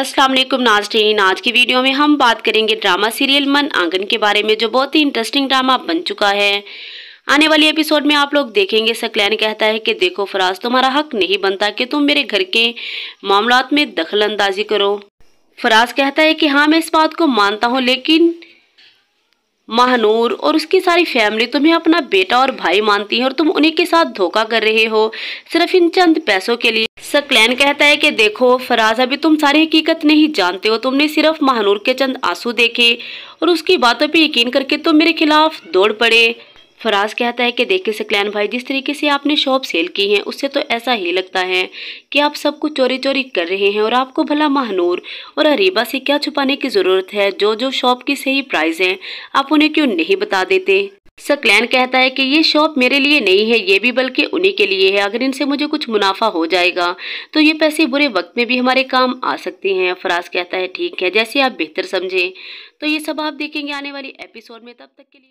अस्सलाम वालेकुम नाजरीन आज की वीडियो में हम बात करेंगे ड्रामा सीरियल मन आंगन के बारे में जो बहुत ही इंटरेस्टिंग ड्रामा बन चुका है आने वाली एपिसोड में आप लोग देखेंगे सकलैन कहता है कि देखो फराज तुम्हारा हक नहीं बनता कि तुम मेरे घर के मामला में दखल अंदाजी करो फराज कहता है कि हाँ मैं इस बात को मानता हूँ लेकिन महानूर और उसकी सारी फैमिली तुम्हें अपना बेटा और भाई मानती है और तुम उन्हीं के साथ धोखा कर रहे हो सिर्फ इन चंद पैसों के लिए सकलैन कहता है कि देखो फराज अभी तुम सारी हकीकत नहीं जानते हो तुमने सिर्फ महानूर के चंद आंसू देखे और उसकी बातों पे यकीन करके तुम तो मेरे खिलाफ दौड़ पड़े फराज कहता है कि देखिए सकलैन भाई जिस तरीके से आपने शॉप सेल की है उससे तो ऐसा ही लगता है कि आप सब कुछ चोरी चोरी कर रहे हैं और आपको भला महानूर और अरीबा से क्या छुपाने की ज़रूरत है जो जो शॉप की सही प्राइस हैं आप उन्हें क्यों नहीं बता देते सर क्लैन कहता है कि ये शॉप मेरे लिए नहीं है ये भी बल्कि उन्हीं के लिए है अगर इनसे मुझे कुछ मुनाफा हो जाएगा तो ये पैसे बुरे वक्त में भी हमारे काम आ सकते हैं फराज कहता है ठीक है जैसे आप बेहतर समझें तो ये सब आप देखेंगे आने वाली एपिसोड में तब तक के लिए